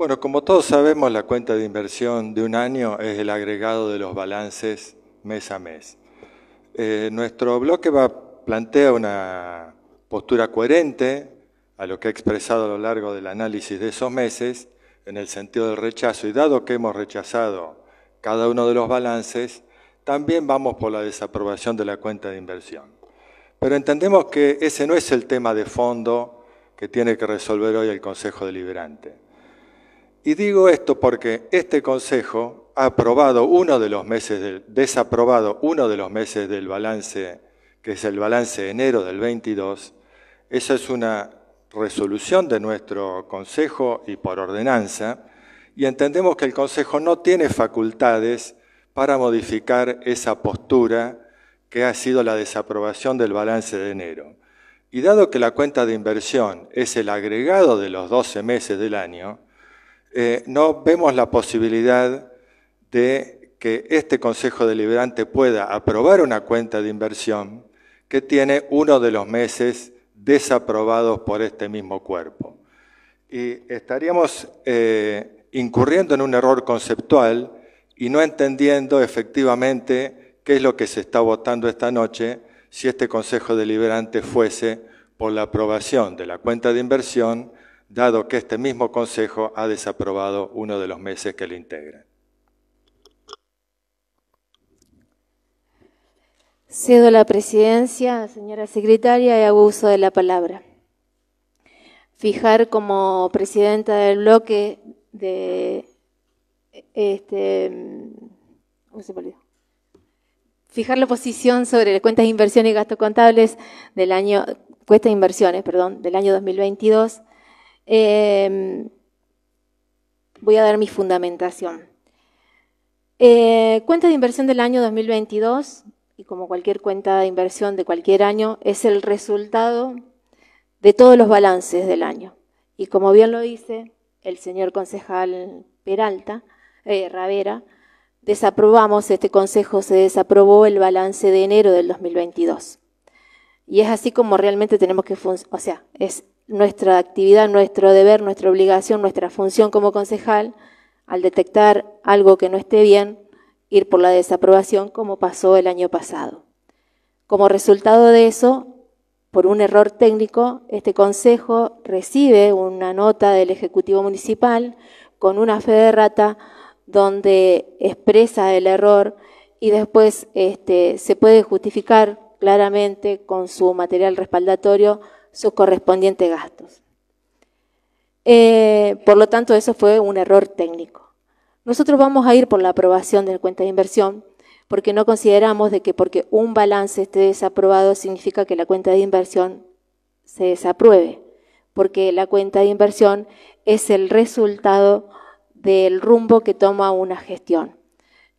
Bueno, como todos sabemos, la cuenta de inversión de un año es el agregado de los balances mes a mes. Eh, nuestro bloque va, plantea una postura coherente a lo que ha expresado a lo largo del análisis de esos meses, en el sentido del rechazo, y dado que hemos rechazado cada uno de los balances, también vamos por la desaprobación de la cuenta de inversión. Pero entendemos que ese no es el tema de fondo que tiene que resolver hoy el Consejo Deliberante. Y digo esto porque este Consejo ha aprobado uno de los meses, desaprobado uno de los meses del balance, que es el balance de enero del 22. Esa es una resolución de nuestro Consejo y por ordenanza, y entendemos que el Consejo no tiene facultades para modificar esa postura que ha sido la desaprobación del balance de enero. Y dado que la cuenta de inversión es el agregado de los 12 meses del año, eh, no vemos la posibilidad de que este Consejo Deliberante pueda aprobar una cuenta de inversión que tiene uno de los meses desaprobados por este mismo cuerpo. Y estaríamos eh, incurriendo en un error conceptual y no entendiendo efectivamente qué es lo que se está votando esta noche si este Consejo Deliberante fuese por la aprobación de la cuenta de inversión dado que este mismo Consejo ha desaprobado uno de los meses que le integran. Cedo la presidencia, señora secretaria, y hago uso de la palabra. Fijar como presidenta del bloque de este fijar la posición sobre las cuentas de inversión y gastos contables del año cuesta de inversiones, perdón, del año 2022 Em, voy a dar mi fundamentación. Eh, cuenta de inversión del año 2022, y como cualquier cuenta de inversión de cualquier año, es el resultado de todos los balances del año. Y como bien lo dice el señor concejal Peralta, eh, Ravera, desaprobamos, este consejo se desaprobó el balance de enero del 2022. Y es así como realmente tenemos que funcionar, o sea, es nuestra actividad, nuestro deber, nuestra obligación, nuestra función como concejal, al detectar algo que no esté bien, ir por la desaprobación como pasó el año pasado. Como resultado de eso, por un error técnico, este Consejo recibe una nota del Ejecutivo Municipal con una fe de rata donde expresa el error y después este, se puede justificar claramente con su material respaldatorio sus correspondientes gastos. Eh, por lo tanto, eso fue un error técnico. Nosotros vamos a ir por la aprobación de la cuenta de inversión porque no consideramos de que porque un balance esté desaprobado significa que la cuenta de inversión se desapruebe, porque la cuenta de inversión es el resultado del rumbo que toma una gestión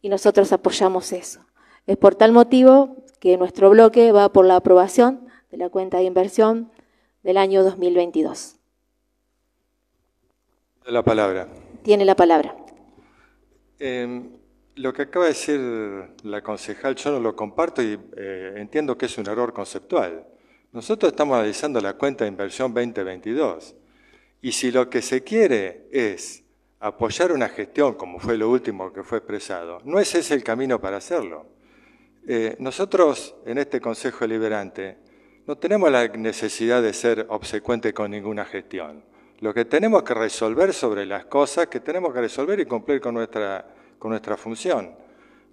y nosotros apoyamos eso. Es por tal motivo que nuestro bloque va por la aprobación de la cuenta de inversión del año 2022. La palabra. Tiene la palabra. Em, lo que acaba de decir la concejal, yo no lo comparto y eh, entiendo que es un error conceptual. Nosotros estamos analizando la cuenta de inversión 2022 y si lo que se quiere es apoyar una gestión, como fue lo último que fue expresado, no es ese el camino para hacerlo. Eh, nosotros en este Consejo deliberante no tenemos la necesidad de ser obsecuentes con ninguna gestión. Lo que tenemos que resolver sobre las cosas que tenemos que resolver y cumplir con nuestra, con nuestra función.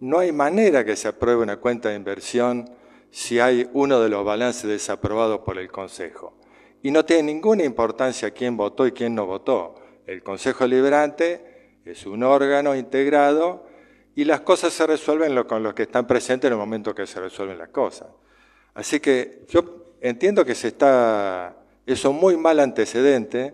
No hay manera que se apruebe una cuenta de inversión si hay uno de los balances desaprobados por el Consejo. Y no tiene ninguna importancia quién votó y quién no votó. El Consejo Liberante es un órgano integrado y las cosas se resuelven con los que están presentes en el momento que se resuelven las cosas. Así que yo entiendo que se está, es un muy mal antecedente,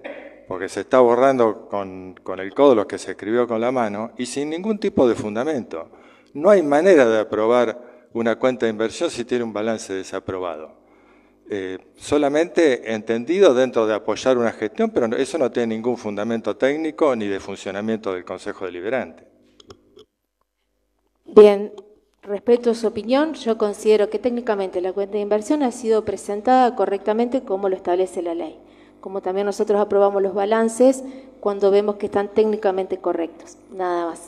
porque se está borrando con, el código lo que se escribió con la mano y sin ningún tipo de fundamento. No hay manera de aprobar una cuenta de inversión si tiene un balance desaprobado. Eh, solamente entendido dentro de apoyar una gestión, pero eso no tiene ningún fundamento técnico ni de funcionamiento del Consejo Deliberante. Bien, Respecto a su opinión, yo considero que técnicamente la cuenta de inversión ha sido presentada correctamente como lo establece la ley, como también nosotros aprobamos los balances cuando vemos que están técnicamente correctos. Nada más.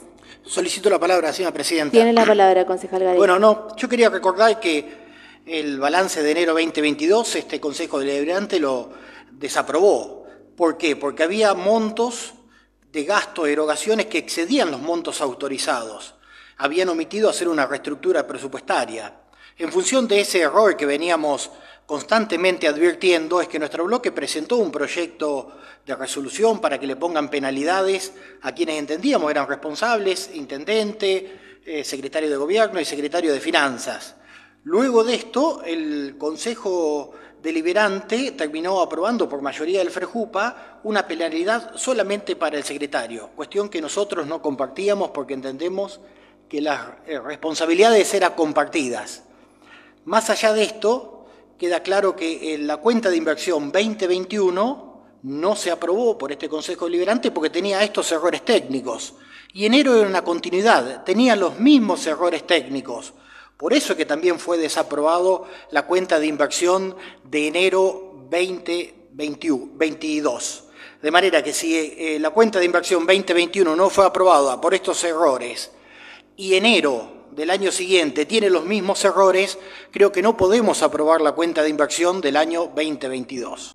Solicito la palabra, señora presidenta. Tiene la palabra, concejal Gareth. Bueno, no, yo quería recordar que el balance de enero 2022, este Consejo Deliberante lo desaprobó. ¿Por qué? Porque había montos de gasto, de erogaciones que excedían los montos autorizados habían omitido hacer una reestructura presupuestaria. En función de ese error que veníamos constantemente advirtiendo es que nuestro bloque presentó un proyecto de resolución para que le pongan penalidades a quienes entendíamos eran responsables, intendente, eh, secretario de gobierno y secretario de finanzas. Luego de esto, el Consejo Deliberante terminó aprobando por mayoría del FREJUPA una penalidad solamente para el secretario, cuestión que nosotros no compartíamos porque entendemos que las eh, responsabilidades eran compartidas. Más allá de esto, queda claro que eh, la cuenta de inversión 2021 no se aprobó por este Consejo Deliberante porque tenía estos errores técnicos. Y enero era una continuidad, tenía los mismos errores técnicos. Por eso que también fue desaprobado la cuenta de inversión de enero 2022. De manera que si eh, la cuenta de inversión 2021 no fue aprobada por estos errores, y enero del año siguiente tiene los mismos errores, creo que no podemos aprobar la cuenta de inversión del año 2022.